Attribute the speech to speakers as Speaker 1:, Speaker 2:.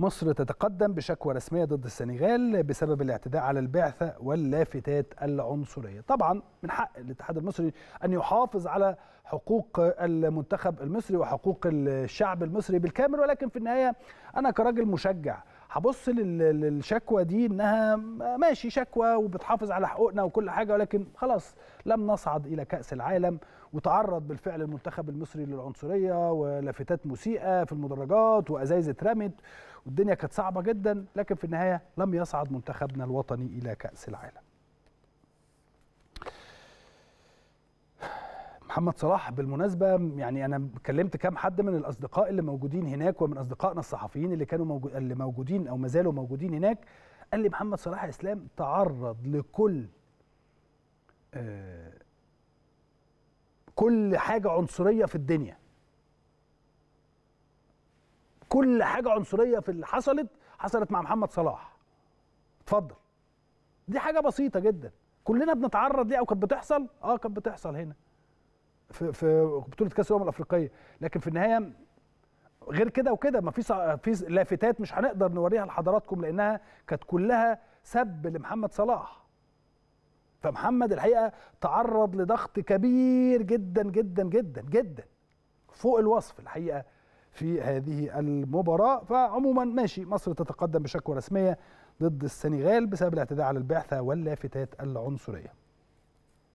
Speaker 1: مصر تتقدم بشكوى رسمية ضد السنغال بسبب الاعتداء على البعثة واللافتات العنصرية طبعا من حق الاتحاد المصري أن يحافظ على حقوق المنتخب المصري وحقوق الشعب المصري بالكامل ولكن في النهاية أنا كراجل مشجع هبص للشكوى دي انها ماشي شكوى وبتحافظ على حقوقنا وكل حاجه ولكن خلاص لم نصعد الى كاس العالم وتعرض بالفعل المنتخب المصري للعنصريه ولافتات مسيئه في المدرجات وازايز اترمت والدنيا كانت صعبه جدا لكن في النهايه لم يصعد منتخبنا الوطني الى كاس العالم محمد صلاح بالمناسبه يعني انا كلمت كام حد من الاصدقاء اللي موجودين هناك ومن اصدقائنا الصحفيين اللي كانوا موجود اللي موجودين او ما زالوا موجودين هناك قال لي محمد صلاح اسلام تعرض لكل آه كل حاجه عنصريه في الدنيا كل حاجه عنصريه في اللي حصلت حصلت مع محمد صلاح اتفضل دي حاجه بسيطه جدا كلنا بنتعرض ليها وكانت بتحصل اه كانت بتحصل هنا في في بطوله كاس الامم الافريقيه لكن في النهايه غير كده وكده ما في في لافتات مش هنقدر نوريها لحضراتكم لانها كانت كلها سب لمحمد صلاح فمحمد الحقيقه تعرض لضغط كبير جدا جدا جدا جدا فوق الوصف الحقيقه في هذه المباراه فعموما ماشي مصر تتقدم بشكوى رسميه ضد السنغال بسبب الاعتداء على البعثه واللافتات العنصريه